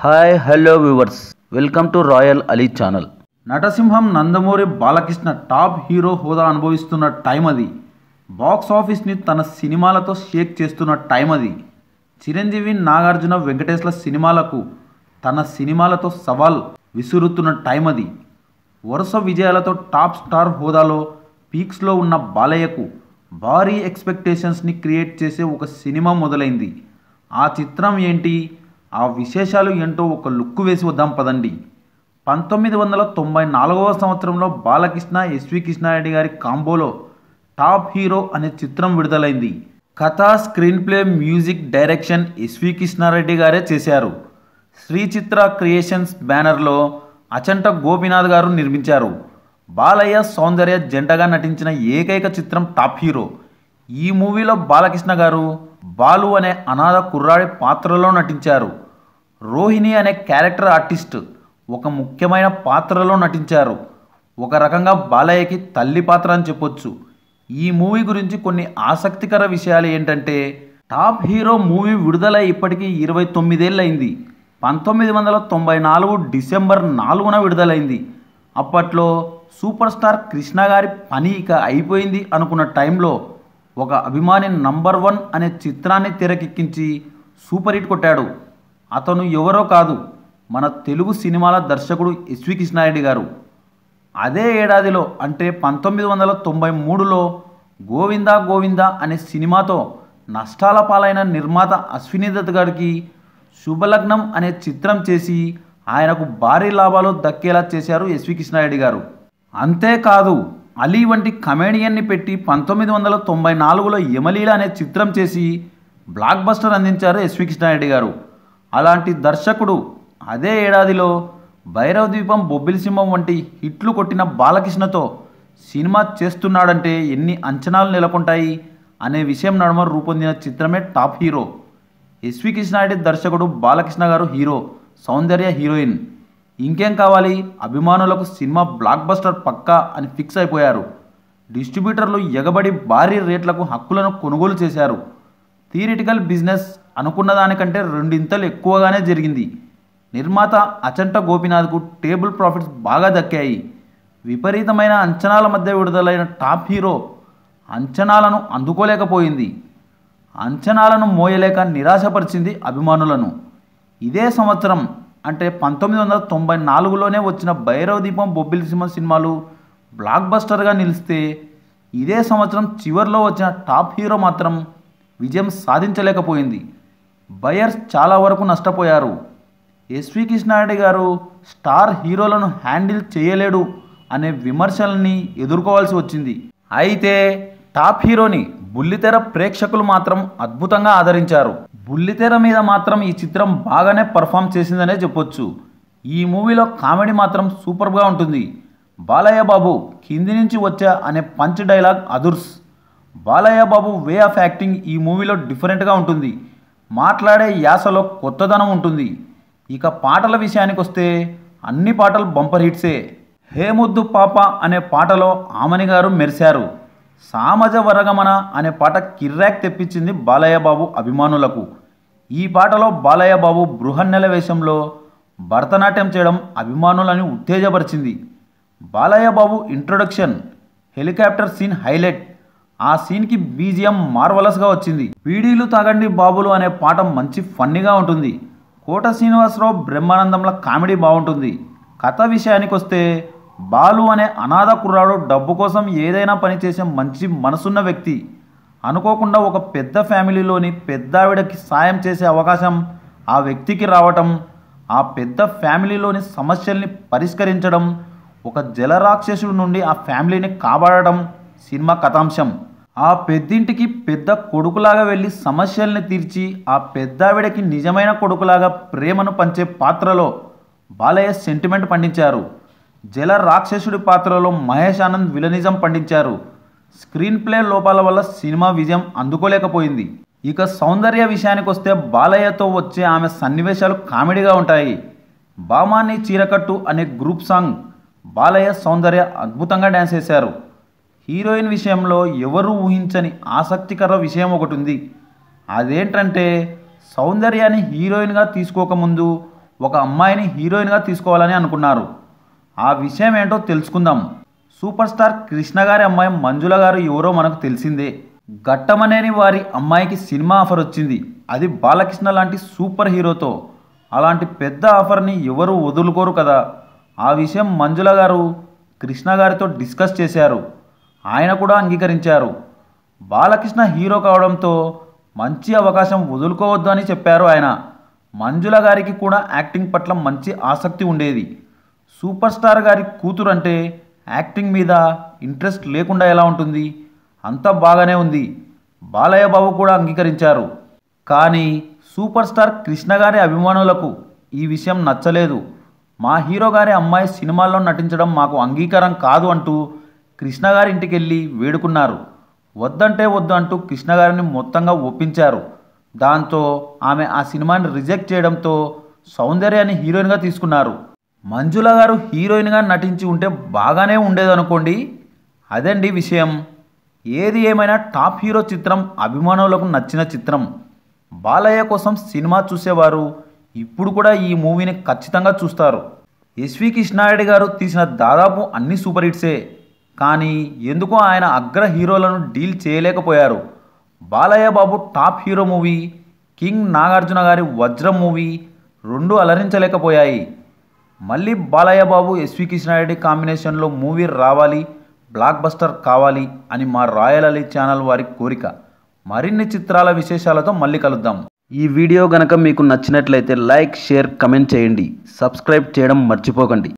hi hello viewers welcome to royal Ali channel నటసింహం Nandamuri Balakrishna top hero హోదా అనుభవిస్తున్న టైం అది బాక్స్ ఆఫీస్ని తన సినిమాలతో షేక్ చేస్తున్న టైం అది చిరంజీవి నాగార్జున వెంకటేశ్వర సినిమాలకు తన సినిమాలతో సవాల్ విసురుతున్న టైం అది వరుస విజయాలతో టాప్ స్టార్ హోదాలో పీక్స్లో ఉన్న బాలయ్యకు భారీ ఎక్స్పెక్టేషన్స్ని క్రియేట్ చేసే ఒక సినిమా మొదలైంది ఆ చిత్రం ఏంటి ఆ విశేషాలు ఏంటో ఒక లుక్ వేసి వద్దాం పదండి పంతొమ్మిది వందల తొంభై నాలుగవ సంవత్సరంలో బాలకృష్ణ ఎస్వి కృష్ణారెడ్డి గారి కాంబోలో టాప్ హీరో అనే చిత్రం విడుదలైంది కథ screen play music direction SV Krishna Reddy గారే చేశారు శ్రీ చిత్ర క్రియేషన్స్ బ్యానర్లో అచంట గోపినాథ్ గారు నిర్మించారు బాలయ్య సౌందర్య జంటగా నటించిన ఏకైక చిత్రం టాప్ హీరో ఈ మూవీలో బాలకృష్ణ గారు బాలు అనే అనాథ కుర్రాడి పాత్రలో నటించారు రోహిణి అనే క్యారెక్టర్ ఆర్టిస్ట్ ఒక ముఖ్యమైన పాత్రలో నటించారు ఒక రకంగా బాలయ్యకి తల్లి పాత్ర అని చెప్పొచ్చు ఈ మూవీ గురించి కొన్ని ఆసక్తికర విషయాలు ఏంటంటే టాప్ హీరో మూవీ విడుదల ఇప్పటికీ ఇరవై తొమ్మిదేళ్ళయింది పంతొమ్మిది వందల తొంభై నాలుగు డిసెంబర్ నాలుగున విడుదలైంది అప్పట్లో సూపర్ స్టార్ కృష్ణ గారి పని ఇక అయిపోయింది అనుకున్న టైంలో ఒక అభిమాని నంబర్ వన్ అనే చిత్రాన్ని తెరకెక్కించి సూపర్ హిట్ కొట్టాడు అతను ఎవరో కాదు మన తెలుగు సినిమాల దర్శకుడు ఎస్వి కృష్ణారెడ్డి గారు అదే ఏడాదిలో అంటే పంతొమ్మిది వందల తొంభై మూడులో గోవిందా గోవిందా అనే సినిమాతో నష్టాల పాలైన నిర్మాత అశ్విని దత్ గారికి శుభలగ్నం అనే చిత్రం చేసి ఆయనకు భారీ లాభాలు దక్కేలా చేశారు ఎస్వి కృష్ణారెడ్డి గారు అంతేకాదు అలీ వంటి కమేడియన్ని పెట్టి పంతొమ్మిది వందల తొంభై నాలుగులో యమలీల అనే చిత్రం చేసి బ్లాక్ బస్టర్ అందించారు ఎస్వి కృష్ణారెడ్డి గారు అలాంటి దర్శకుడు అదే ఏడాదిలో భైరవ ద్వీపం బొబ్బిలి సింహం వంటి హిట్లు కొట్టిన బాలకృష్ణతో సినిమా చేస్తున్నాడంటే ఎన్ని అంచనాలు నెలకొంటాయి అనే విషయం నడుమ రూపొందిన చిత్రమే టాప్ హీరో ఎస్వి కృష్ణారెడ్డి దర్శకుడు బాలకృష్ణ గారు హీరో సౌందర్య హీరోయిన్ ఇంకేం కావాలి అభిమానులకు సినిమా బ్లాక్ బస్టర్ పక్కా అని ఫిక్స్ అయిపోయారు డిస్ట్రిబ్యూటర్లు ఎగబడి భారీ రేట్లకు హక్కులను కొనుగోలు చేశారు థియరిటికల్ బిజినెస్ అనుకున్న దానికంటే రెండింతలు ఎక్కువగానే జరిగింది నిర్మాత అచంట గోపినాథ్కు టేబుల్ ప్రాఫిట్స్ బాగా దక్కాయి విపరీతమైన అంచనాల మధ్య విడుదలైన టాప్ హీరో అంచనాలను అందుకోలేకపోయింది అంచనాలను మోయలేక నిరాశపరిచింది అభిమానులను ఇదే సంవత్సరం అంటే పంతొమ్మిది వందల తొంభై నాలుగులోనే వచ్చిన భైరవ దీపం బొబ్బిలి సింహ సినిమాలు బ్లాక్ బస్టర్గా నిలిస్తే ఇదే సంవత్సరం చివరిలో వచ్చిన టాప్ హీరో మాత్రం విజయం సాధించలేకపోయింది బయర్స్ చాలా వరకు నష్టపోయారు ఎస్వి కృష్ణారెడ్డి గారు స్టార్ హీరోలను హ్యాండిల్ చేయలేడు అనే విమర్శల్ని ఎదుర్కోవాల్సి వచ్చింది అయితే టాప్ హీరోని బుల్లితెర ప్రేక్షకులు మాత్రం అద్భుతంగా ఆదరించారు బుల్లితెర మీద మాత్రం ఈ చిత్రం బాగానే పర్ఫామ్ చేసిందనే చెప్పొచ్చు ఈ మూవీలో కామెడీ మాత్రం సూపర్గా ఉంటుంది బాలయ్య బాబు కింది నుంచి వచ్చా అనే పంచ్ డైలాగ్ అదుర్స్ Balayya Babu way of acting ఈ మూవీలో డిఫరెంట్గా ఉంటుంది మాట్లాడే యాసలో కొత్తదనం ఉంటుంది ఇక పాటల విషయానికి వస్తే అన్ని పాటలు బంపర్ హిట్సే హే ముద్దు పాప అనే పాటలో ఆమని గారు మెరిశారు సామజ వరగమన అనే పాట కిర్రాక్ తెప్పించింది బాలయ్యబాబు అభిమానులకు ఈ పాటలో బాలయ్యబాబు బృహన్నెల వేషంలో భరతనాట్యం చేయడం అభిమానులని ఉత్తేజపరిచింది Balayya Babu introduction helicopter scene highlight ఆ సీన్కి బీజిఎం మార్వలస్గా వచ్చింది పీడీలు తాగండి బాబులు అనే పాట మంచి ఫన్నీగా ఉంటుంది కోట శ్రీనివాసరావు బ్రహ్మానందంలో కామెడీ బాగుంటుంది కథ విషయానికి వస్తే బాలు అనే అనాథ కుర్రాడు డబ్బు కోసం ఏదైనా పని చేసే మంచి మనసున్న వ్యక్తి అనుకోకుండా ఒక పెద్ద ఫ్యామిలీలోని పెద్దావిడకి సాయం చేసే అవకాశం ఆ వ్యక్తికి రావటం ఆ పెద్ద ఫ్యామిలీలోని సమస్యల్ని పరిష్కరించడం ఒక జలరాక్షసుడి నుండి ఆ ఫ్యామిలీని కాపాడడం సినిమా కథాంశం ఆ పెద్దింటికి పెద్ద కొడుకులాగా వెళ్ళి సమస్యల్ని తీర్చి ఆ పెద్దావిడకి నిజమైన కొడుకులాగా ప్రేమను పంచే పాత్రలో బాలయ్య సెంటిమెంట్ పండించారు జల రాక్షసుడి పాత్రలో మహేష్ ఆనంద్ విలనిజం పండించారు స్క్రీన్ ప్లే లోపాల వల్ల సినిమా విజయం అందుకోలేకపోయింది ఇక సౌందర్య విషయానికి వస్తే బాలయ్యతో వచ్చే ఆమె సన్నివేశాలు కామెడీగా ఉంటాయి బామాని చీరకట్టు అనే గ్రూప్ సాంగ్ బాలయ్య సౌందర్య అద్భుతంగా డ్యాన్స్ వేశారు హీరోయిన్ విషయంలో ఎవరు ఊహించని ఆసక్తికర విషయం ఒకటి ఉంది అదేంటంటే సౌందర్యాన్ని హీరోయిన్గా తీసుకోకముందు ఒక అమ్మాయిని హీరోయిన్గా తీసుకోవాలని అనుకున్నారు ఆ విషయం ఏంటో తెలుసుకుందాం సూపర్ స్టార్ కృష్ణ గారి అమ్మాయి మంజుల గారు ఎవరో మనకు తెలిసిందే ఘట్టమనేని వారి అమ్మాయికి సినిమా ఆఫర్ వచ్చింది అది బాలకృష్ణ లాంటి సూపర్ హీరోతో అలాంటి పెద్ద ఆఫర్ని ఎవరు వదులుకోరు కదా ఆ విషయం మంజుల గారు కృష్ణ గారితో డిస్కస్ చేశారు ఆయన కూడా అంగీకరించారు బాలకృష్ణ హీరో కావడంతో మంచి అవకాశం వదులుకోవద్దు అని చెప్పారు ఆయన మంజుల గారికి కూడా యాక్టింగ్ పట్ల మంచి ఆసక్తి ఉండేది సూపర్ స్టార్ గారి కూతురు అంటే యాక్టింగ్ మీద ఇంట్రెస్ట్ లేకుండా ఎలా ఉంటుంది అంతా బాగానే ఉంది బాలయ్య బాబు కూడా అంగీకరించారు కానీ సూపర్ స్టార్ కృష్ణ గారి అభిమానులకు ఈ విషయం నచ్చలేదు మా హీరో గారి అమ్మాయి సినిమాల్లో నటించడం మాకు అంగీకారం కాదు అంటూ కృష్ణ గారి ఇంటికి వెళ్ళి వేడుకున్నారు వద్దంటే వద్దు అంటూ కృష్ణ గారిని మొత్తంగా ఒప్పించారు దాంతో ఆమె ఆ సినిమాని రిజెక్ట్ చేయడంతో సౌందర్యాన్ని హీరోయిన్గా తీసుకున్నారు మంజుల గారు హీరోయిన్గా నటించి ఉంటే బాగానే ఉండేదనుకోండి అదండి విషయం ఏది ఏమైనా టాప్ హీరో చిత్రం అభిమానులకు నచ్చిన చిత్రం బాలయ్య కోసం సినిమా చూసేవారు ఇప్పుడు కూడా ఈ మూవీని ఖచ్చితంగా చూస్తారు ఎస్వి కృష్ణారెడ్డి గారు తీసిన దాదాపు అన్ని సూపర్ హిట్సే కానీ ఎందుకో ఆయన అగ్ర హీరోలను డీల్ చేయలేకపోయారు Balayya Babu top hero movie king Nagarjuna గారి వజ్రం మూవీ రెండు అలరించలేకపోయాయి మళ్ళీ బాలయ్య బాబు ఎస్వి కిషనారెడ్డి కాంబినేషన్లో మూవీ రావాలి బ్లాక్ బస్టర్ కావాలి అని మా రాయల్ అలీ ఛానల్ వారి కోరిక మరిన్ని చిత్రాల విశేషాలతో మళ్ళీ కలుద్దాం ఈ వీడియో గనక మీకు నచ్చినట్లయితే లైక్ షేర్ కమెంట్ చేయండి సబ్స్క్రైబ్ చేయడం మర్చిపోకండి